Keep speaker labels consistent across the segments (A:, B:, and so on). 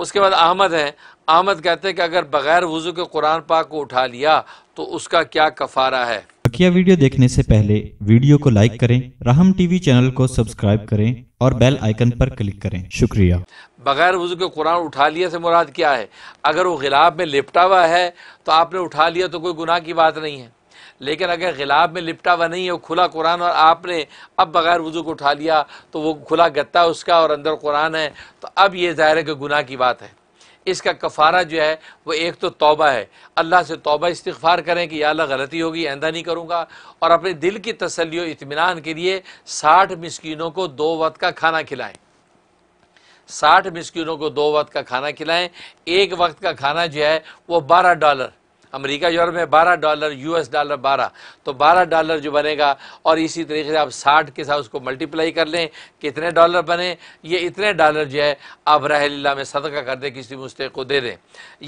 A: उसके बाद अहमद हैं अहमद कहते हैं कि अगर बगैर वज़ू के कुरान पाक को उठा लिया तो उसका क्या कफारा है
B: बकिया वीडियो देखने से पहले वीडियो को लाइक करें रहम टीवी चैनल को सब्सक्राइब करें और बेल आइकन पर क्लिक करें शुक्रिया
A: बगैर वजू के कुरान उठा लिया से मुराद क्या है अगर वो गिलाब में लिपटा हुआ है तो आपने उठा लिया तो कोई गुनाह की बात नहीं है लेकिन अगर गिलाब में लिपटा हुआ नहीं है वो खुला कुरान और आपने अब बग़ैर वज़ू को उठा लिया तो वो खुला गत्ता उसका और अंदर कुरान है तो अब ये ज़ाहिर है कि गुनाह की बात है इसका कफ़ारा जो है वो एक तो तौबा है अल्लाह से तौबा इस्तफ़ार करें कि अल्लाह गलती होगी आंदा नहीं करूँगा और अपने दिल की तसली इतमान के लिए साठ मस्किनों को दो वक्त का खाना खिलाएँ साठ मस्किनों को दो वक्त का खाना खिलाएं एक वक्त का खाना जो है वो बारह डॉलर अमेरिका यूरोप में बारह डॉलर यूएस डॉलर बारह तो बारह डॉलर जो बनेगा और इसी तरीके से आप साठ के साथ उसको मल्टीप्लाई कर लें कितने डॉलर बने ये इतने डॉलर जो है आप रहल्ला में सदका कर दें किसी मुस्तक को दे दें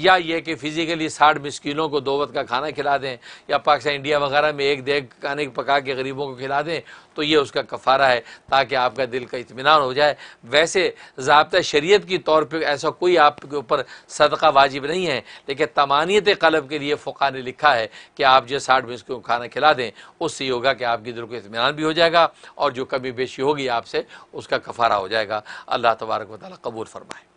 A: या ये कि फ़िज़िकली साठ मिसकिनों को दो वक्त का खाना खिला दें या पाकिस्तान इंडिया वगैरह में एक देख खाने पका के गरीबों को खिला दें तो ये उसका कफ़ारा है ताकि आपका दिल का इतमान हो जाए वैसे जबता शरीय के तौर पर ऐसा कोई आपके ऊपर सदका वाजिब नहीं है लेकिन तमानियत कलब के लिए लिए फोका ने लिखा है कि आप जो साठ मिस को खाना खिला दें उससे ये होगा कि आपकी दिल को इतमान भी हो जाएगा और जो कमी बेशी होगी आपसे उसका कफारा हो जाएगा अल्लाह तबारक वाली कबूल फरमाए